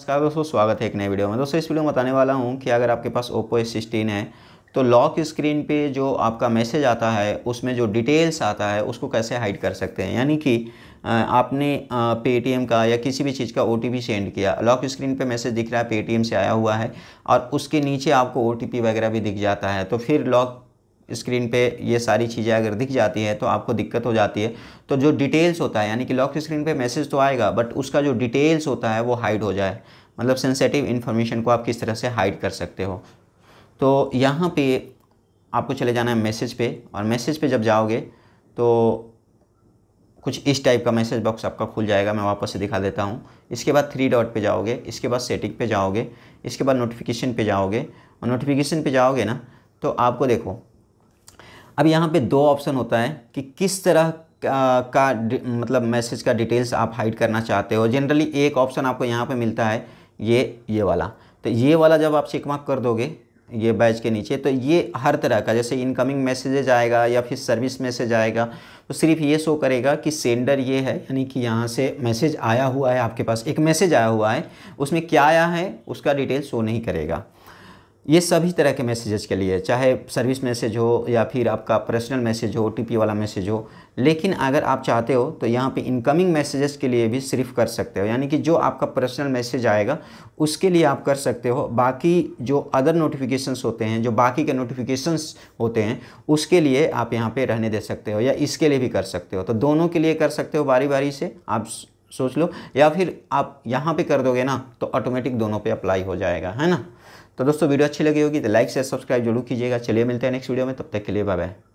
नमस्कार दोस्तों स्वागत है एक नए वीडियो में दोस्तों इस वीडियो में बताने वाला हूँ कि अगर आपके पास ओप्पो एस सिक्सटीन है तो लॉक स्क्रीन पे जो आपका मैसेज आता है उसमें जो डिटेल्स आता है उसको कैसे हाइड कर सकते हैं यानी कि आपने पेटीएम का या किसी भी चीज़ का ओ सेंड किया लॉक स्क्रीन पे मैसेज दिख रहा है पेटीएम से आया हुआ है और उसके नीचे आपको ओ वगैरह भी दिख जाता है तो फिर लॉक स्क्रीन पे ये सारी चीज़ें अगर दिख जाती है तो आपको दिक्कत हो जाती है तो जो डिटेल्स होता है यानी कि लॉक स्क्रीन पे मैसेज तो आएगा बट उसका जो डिटेल्स होता है वो हाइड हो जाए मतलब सेंसेटिव इन्फॉर्मेशन को आप किस तरह से हाइड कर सकते हो तो यहाँ पे आपको चले जाना है मैसेज पे और मैसेज पे जब जाओगे तो कुछ इस टाइप का मैसेज बॉक्स आपका खुल जाएगा मैं वापस से दिखा देता हूँ इसके बाद थ्री डॉट पे जाओगे इसके बाद सेटिंग पे जाओगे इसके बाद नोटिफिकेशन पे जाओगे और नोटिफिकेशन पे जाओगे ना तो आपको देखो अब यहाँ पे दो ऑप्शन होता है कि किस तरह का, मतलब का मतलब मैसेज का डिटेल्स आप हाइड करना चाहते हो जनरली एक ऑप्शन आपको यहाँ पे मिलता है ये ये वाला तो ये वाला जब आप चेकमार्क कर दोगे ये बैच के नीचे तो ये हर तरह का जैसे इनकमिंग मैसेजेज आएगा या फिर सर्विस मैसेज आएगा तो सिर्फ ये शो करेगा कि सेंडर ये है यानी कि यहाँ से मैसेज आया हुआ है आपके पास एक मैसेज आया हुआ है उसमें क्या आया है उसका डिटेल शो नहीं करेगा ये सभी तरह के मैसेजेस के लिए चाहे सर्विस मैसेज हो या फिर आपका पर्सनल मैसेज हो ओ वाला मैसेज हो लेकिन अगर आप चाहते हो तो यहाँ पे इनकमिंग मैसेजेस के लिए भी सिर्फ कर सकते हो यानी कि जो आपका पर्सनल मैसेज आएगा उसके लिए आप कर सकते हो बाकी जो अदर नोटिफिकेशंस होते हैं जो बाकी के नोटिफिकेशंस होते हैं उसके लिए आप यहाँ पर रहने दे सकते हो या इसके लिए भी कर सकते हो तो दोनों के लिए कर सकते हो बारी बारी से आप सोच लो या फिर आप यहाँ पे कर दोगे ना तो ऑटोमेटिक दोनों पे अप्लाई हो जाएगा है ना तो दोस्तों वीडियो अच्छी लगी होगी तो लाइक से सब्सक्राइब जरूर कीजिएगा चलिए मिलते हैं नेक्स्ट वीडियो में तब तक के लिए बाय बाय